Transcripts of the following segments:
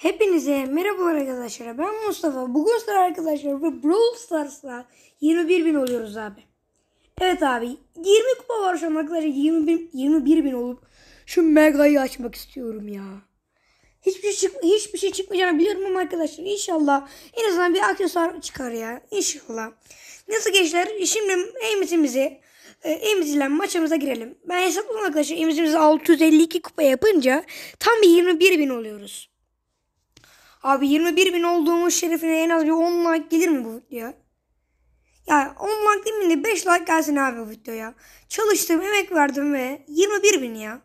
Hepinize merhaba arkadaşlar. Ben Mustafa. Bugün sıra arkadaşlar ve Brawl Stars'la 21 bin oluyoruz abi. Evet abi 20 kupa var şu an arkadaşlar. 20 bin, 21 bin olup şu megayı açmak istiyorum ya. Hiçbir şey, çık hiçbir şey çıkmayacağını biliyorum ama arkadaşlar İnşallah en azından bir aksesuar çıkar ya. İnşallah. Nasıl gençler? Şimdi eğimitimizi Emzi'yle maçımıza girelim. Ben hesapladım arkadaşlar. Emzi'mizi 652 kupa yapınca tam 21 bin oluyoruz. Abi 21 bin olduğumuz şerefine en az bir 10 like gelir mi bu video? Ya 10 like değil mi de 5 like gelsin abi bu video ya. Çalıştım, emek verdim ve 21 bin ya.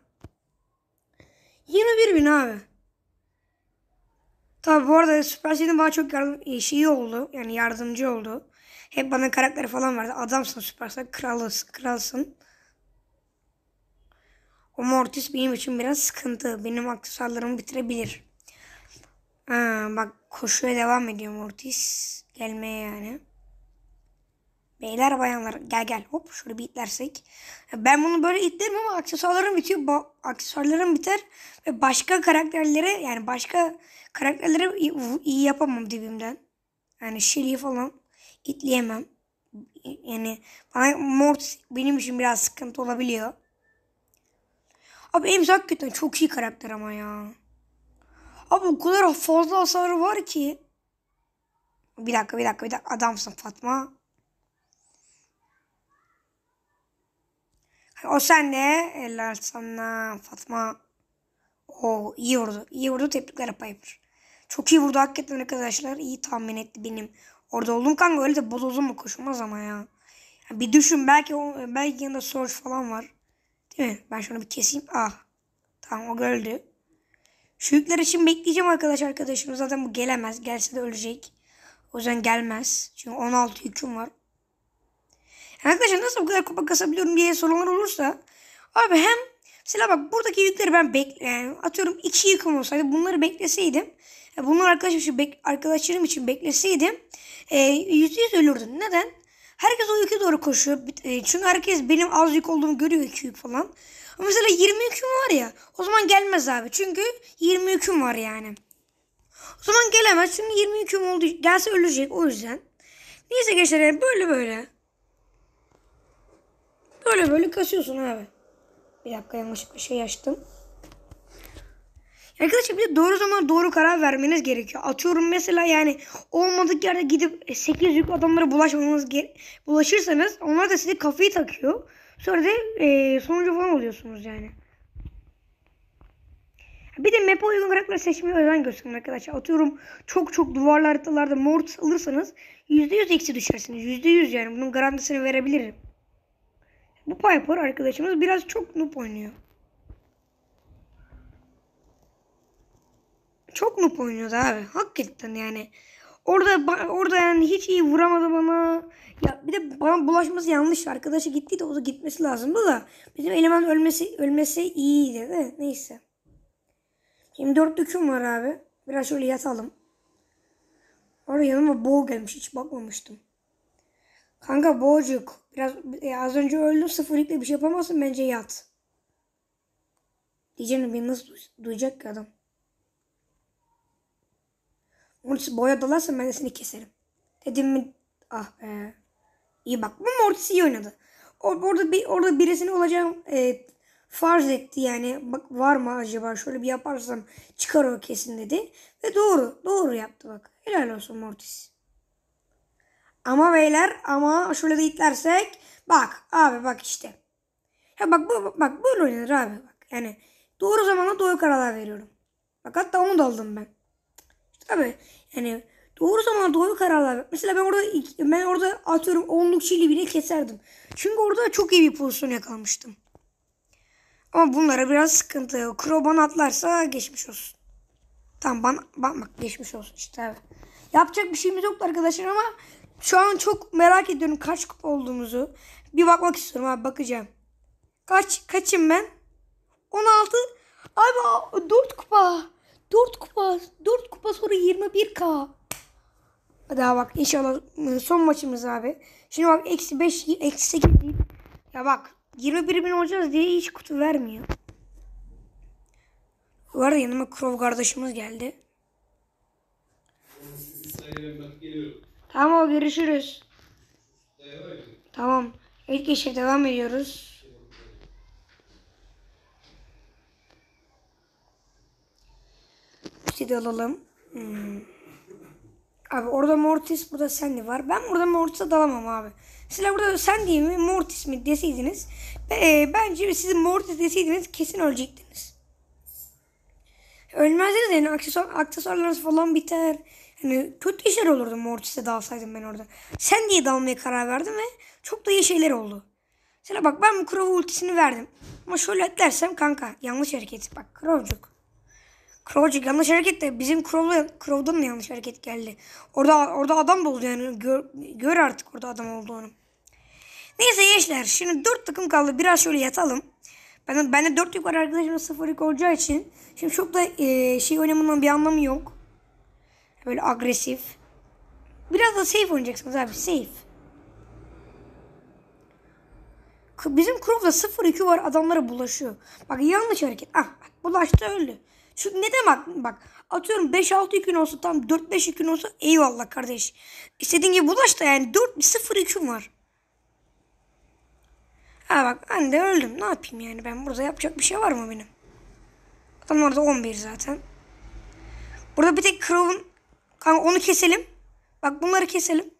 21 bin abi. Tabi bu arada Süper bana çok yardım, şey oldu. Yani yardımcı oldu. Hep bana karakteri falan verdi. Adamsın süpersen kralısın, kralsın. O Mortis benim için biraz sıkıntı. Benim aksesuarlarımı bitirebilir. Ha, bak koşuya devam ediyor Mortis. Gelmeye yani. Beyler bayanlar gel gel hop şurayı bir itlersek. Ben bunu böyle itlerim ama aksesuarlarım bitiyor. Ba- aksesuarlarım biter ve başka karakterlere yani başka karakterlere iyi, yapamam dibimden. Yani Shelly'i falan itleyemem. Yani bana Mortis benim için biraz sıkıntı olabiliyor. Abi Emzak kötü çok iyi karakter ama ya. Abi o kadar fazla hasarı var ki. Bir dakika bir dakika bir dakika adamsın Fatma. O senle eller sana Fatma. O iyi vurdu. İyi vurdu tebrikler Piper. Çok iyi vurdu hakikaten arkadaşlar. İyi tahmin etti benim. Orada oldum kanka öyle de bodozum mu koşulmaz ama ya. Yani bir düşün belki o, belki yanında Surge falan var. Değil mi? Ben şunu bir keseyim. Ah. Tamam o öldü. Şu yükler için bekleyeceğim arkadaş arkadaşım. Zaten bu gelemez. Gelse de ölecek. O yüzden gelmez. Çünkü 16 yüküm var. Yani arkadaşlar nasıl bu kadar kupa kasabiliyorum diye sorular olursa. Abi hem mesela bak buradaki yükleri ben bekle yani atıyorum 2 yüküm olsaydı bunları bekleseydim. Yani e, bunlar arkadaşım şu bek arkadaşlarım için bekleseydim. E, yüzde yüz ölürdüm. Neden? Herkes o yüke doğru koşuyor. E, çünkü herkes benim az yük olduğumu görüyor 2 yük falan. Mesela 20 yüküm var ya. O zaman gelmez abi. Çünkü 20 yüküm var yani. O zaman gelemez. Çünkü 20 yüküm oldu. Gelse ölecek o yüzden. Neyse gençler yani böyle böyle. Böyle böyle kasıyorsun abi. Bir dakika yanlış bir şey açtım. Arkadaşlar bir doğru zaman doğru karar vermeniz gerekiyor. Atıyorum mesela yani olmadık yerde gidip 8 e, yük adamlara bulaşmamanız bulaşırsanız onlar da size kafayı takıyor. Sonra da e, sonucu falan oluyorsunuz yani. Bir de map'e uygun karakter seçmeye özen gösterin arkadaşlar. Atıyorum çok çok duvarlı haritalarda mor alırsanız %100 eksi düşersiniz. %100 yani bunun garantisini verebilirim. Bu Piper arkadaşımız biraz çok noob oynuyor. Çok noob oynuyordu abi. Hakikaten yani. Orada orada yani hiç iyi vuramadı bana. Ya bir de bana bulaşması yanlış. Arkadaşı gitti de o da gitmesi lazımdı da. Bizim eleman ölmesi ölmesi iyiydi de neyse. Şimdi dört döküm var abi. Biraz şöyle yatalım. Orada yanıma boğ gelmiş hiç bakmamıştım. Kanka boğucuk. Biraz e, az önce öldüm sıfır bir şey yapamazsın bence yat. Diyeceğim beni nasıl duyacak ki adam. Mortis'i boya dalarsa ben de seni keserim. Dedim mi ah be. İyi bak bu Mortis iyi oynadı. orada bir orada birisini olacağım e, farz etti yani bak var mı acaba şöyle bir yaparsam çıkar o kesin dedi. Ve doğru doğru yaptı bak. Helal olsun Mortis. Ama beyler ama şöyle de itlersek bak abi bak işte. Ya bak bu bak, bak böyle oynanır abi bak. Yani doğru zamanda doğru kararlar veriyorum. Bak hatta onu da aldım ben. İşte abi yani doğru zaman doğru kararlar. Mesela ben orada ben orada atıyorum onluk çili bile keserdim. Çünkü orada çok iyi bir pozisyon yakalmıştım. Ama bunlara biraz sıkıntı. Kroban atlarsa geçmiş olsun. Tamam bana, bana bak geçmiş olsun işte abi. Yapacak bir şeyimiz yoktu arkadaşlar ama şu an çok merak ediyorum kaç kupa olduğumuzu. Bir bakmak istiyorum abi bakacağım. Kaç kaçım ben? 16. Abi 4 kupa. 4 kupa. 4 kupa sonra 21k. Daha bak inşallah ıı, son maçımız abi. Şimdi bak eksi 5 eksi 8 deyip ya bak 21 bin olacağız diye hiç kutu vermiyor. Var arada yanıma Krov kardeşimiz geldi. Tamam görüşürüz. Tamam. İlk işe devam ediyoruz. Morty alalım. Hmm. Abi orada Mortis burada Sandy var. Ben burada Mortis'e dalamam abi. Sizler burada Sandy mi Mortis mi deseydiniz. E, bence siz Mortis deseydiniz kesin ölecektiniz. Ölmezdiniz yani aksesuar, aksesuarlarınız falan biter. Hani kötü işler olurdu Mortis'e dalsaydım ben orada. Sen diye dalmaya karar verdim ve çok da iyi şeyler oldu. Mesela bak ben bu Crow ultisini verdim. Ama şöyle etlersem kanka yanlış hareket. Bak krovcuk. Crowcik yanlış hareket de bizim Crow'la Crow'dan da yanlış hareket geldi. Orada orada adam buldu yani. Gör, gör artık orada adam olduğunu. Neyse gençler şimdi 4 takım kaldı. Biraz şöyle yatalım. Ben, ben de 4 yük var arkadaşımda 0 yük olacağı için. Şimdi çok da e, şey oynamanın bir anlamı yok. Böyle agresif. Biraz da safe oynayacaksınız abi safe. Bizim Crow'da 0-2 var adamlara bulaşıyor. Bak yanlış hareket. Ah bulaştı öldü. Şu ne demek? Bak atıyorum 5-6 yükün olsa tam 4-5 yükün olsa eyvallah kardeş. İstediğin gibi bulaş da yani 4-0 yükün var. Ha bak ben de öldüm. Ne yapayım yani ben burada yapacak bir şey var mı benim? Adamlar da 11 zaten. Burada bir tek Crow'un kanka onu keselim. Bak bunları keselim.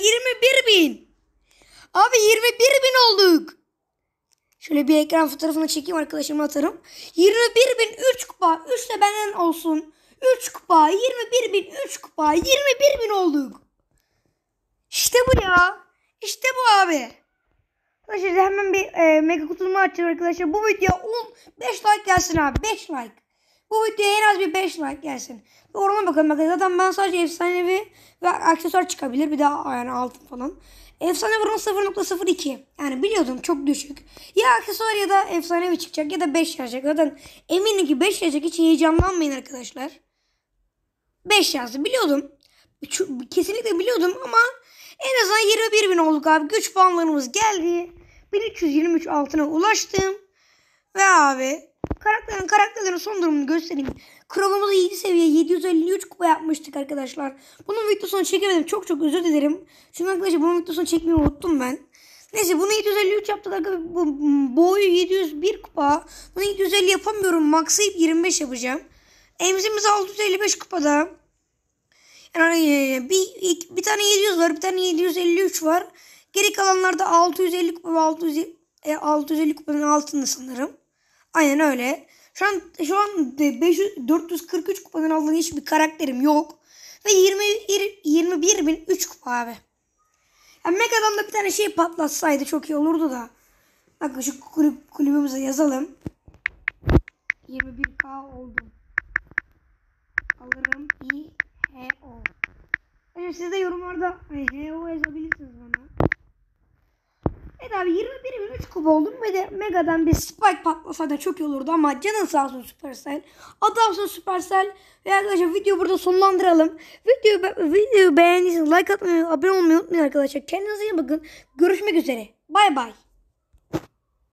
21 bin. Abi 21 bin olduk. Şöyle bir ekran fotoğrafını çekeyim arkadaşıma atarım. 21 bin 3 kupa. 3 de benden olsun. 3 kupa. 21 bin 3 kupa. 21 bin olduk. İşte bu ya. İşte bu abi. Arkadaşlar hemen bir e, mega kutumu açıyorum arkadaşlar. Bu video 15 like gelsin abi. 5 like. Bu videoya en az bir 5 like gelsin. Yoruma bakalım. arkadaşlar. zaten ben sadece efsanevi ve aksesuar çıkabilir. Bir daha yani altın falan. Efsane burun 0.02. Yani biliyordum çok düşük. Ya aksesuar ya da efsanevi çıkacak ya da 5 yazacak. Zaten eminim ki 5 yazacak. Hiç heyecanlanmayın arkadaşlar. 5 yazdı. Biliyordum. Kesinlikle biliyordum ama en azından 21 bin olduk abi. Güç puanlarımız geldi. 1323 altına ulaştım. Ve abi Karakterin karakterlerin son durumunu göstereyim. Kralımızı 7 seviye 753 kupa yapmıştık arkadaşlar. Bunun videosunu çekemedim. Çok çok özür dilerim. Çünkü arkadaşlar bunun videosunu çekmeyi unuttum ben. Neyse bunu 753 yaptık arkadaşlar. bu Boyu 701 kupa. Bunu 750 yapamıyorum. Max'ı 25 yapacağım. Emzimiz 655 kupada. Yani e, bir, bir tane 700 var. Bir tane 753 var. Geri kalanlarda 650 kupa ve 600, 650 e, kupanın altında sanırım. Aynen öyle. Şu an şu an 500, 443 kupadan aldığım hiçbir karakterim yok. Ve 20, 21 kupa abi. Yani Mega'dan da bir tane şey patlatsaydı çok iyi olurdu da. Bakın şu kulüp, kulübümüze yazalım. 21k oldu. Alırım i h o. Yani siz de yorumlarda h o yazabilirsiniz bana. Evet abi 21 3 kupa oldum ve de Mega'dan bir Spike patlasa da çok iyi olurdu ama canın sağ olsun Supercell. Adamsın Supercell. Ve arkadaşlar videoyu burada sonlandıralım. Videoyu, be videoyu beğendiyseniz like atmayı, abone olmayı unutmayın arkadaşlar. Kendinize iyi bakın. Görüşmek üzere. Bay bay.